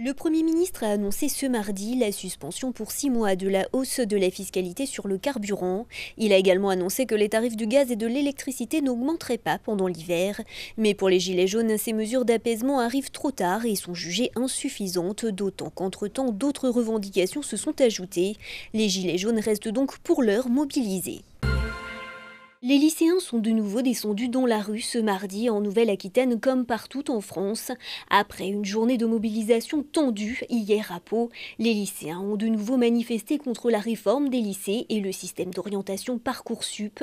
Le Premier ministre a annoncé ce mardi la suspension pour six mois de la hausse de la fiscalité sur le carburant. Il a également annoncé que les tarifs du gaz et de l'électricité n'augmenteraient pas pendant l'hiver. Mais pour les Gilets jaunes, ces mesures d'apaisement arrivent trop tard et sont jugées insuffisantes, d'autant qu'entre-temps, d'autres revendications se sont ajoutées. Les Gilets jaunes restent donc pour l'heure mobilisés. Les lycéens sont de nouveau descendus dans la rue ce mardi en Nouvelle-Aquitaine comme partout en France. Après une journée de mobilisation tendue hier à Pau, les lycéens ont de nouveau manifesté contre la réforme des lycées et le système d'orientation Parcoursup.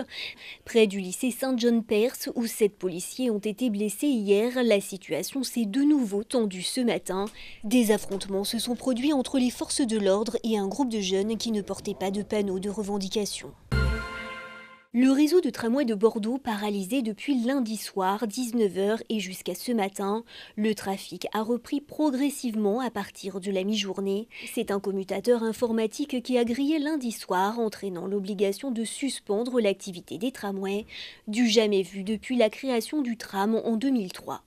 Près du lycée Saint-John-Perse, où sept policiers ont été blessés hier, la situation s'est de nouveau tendue ce matin. Des affrontements se sont produits entre les forces de l'ordre et un groupe de jeunes qui ne portaient pas de panneaux de revendication. Le réseau de tramway de Bordeaux paralysé depuis lundi soir 19h et jusqu'à ce matin, le trafic a repris progressivement à partir de la mi-journée. C'est un commutateur informatique qui a grillé lundi soir entraînant l'obligation de suspendre l'activité des tramways, du jamais vu depuis la création du tram en 2003.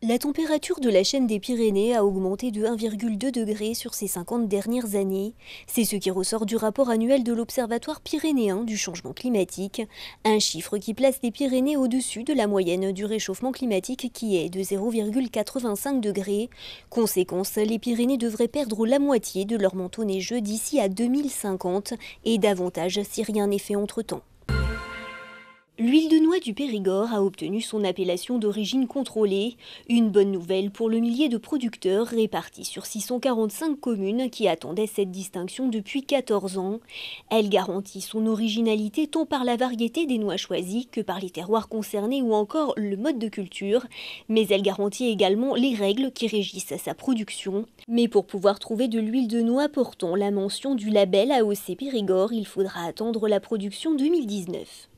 La température de la chaîne des Pyrénées a augmenté de 1,2 degré sur ces 50 dernières années. C'est ce qui ressort du rapport annuel de l'Observatoire pyrénéen du changement climatique, un chiffre qui place les Pyrénées au-dessus de la moyenne du réchauffement climatique qui est de 0,85 degré. Conséquence, les Pyrénées devraient perdre la moitié de leur manteau neigeux d'ici à 2050 et davantage si rien n'est fait entre-temps. L'huile de du Périgord a obtenu son appellation d'origine contrôlée, une bonne nouvelle pour le millier de producteurs répartis sur 645 communes qui attendaient cette distinction depuis 14 ans. Elle garantit son originalité tant par la variété des noix choisies que par les terroirs concernés ou encore le mode de culture, mais elle garantit également les règles qui régissent sa production. Mais pour pouvoir trouver de l'huile de noix portant la mention du label AOC Périgord, il faudra attendre la production 2019.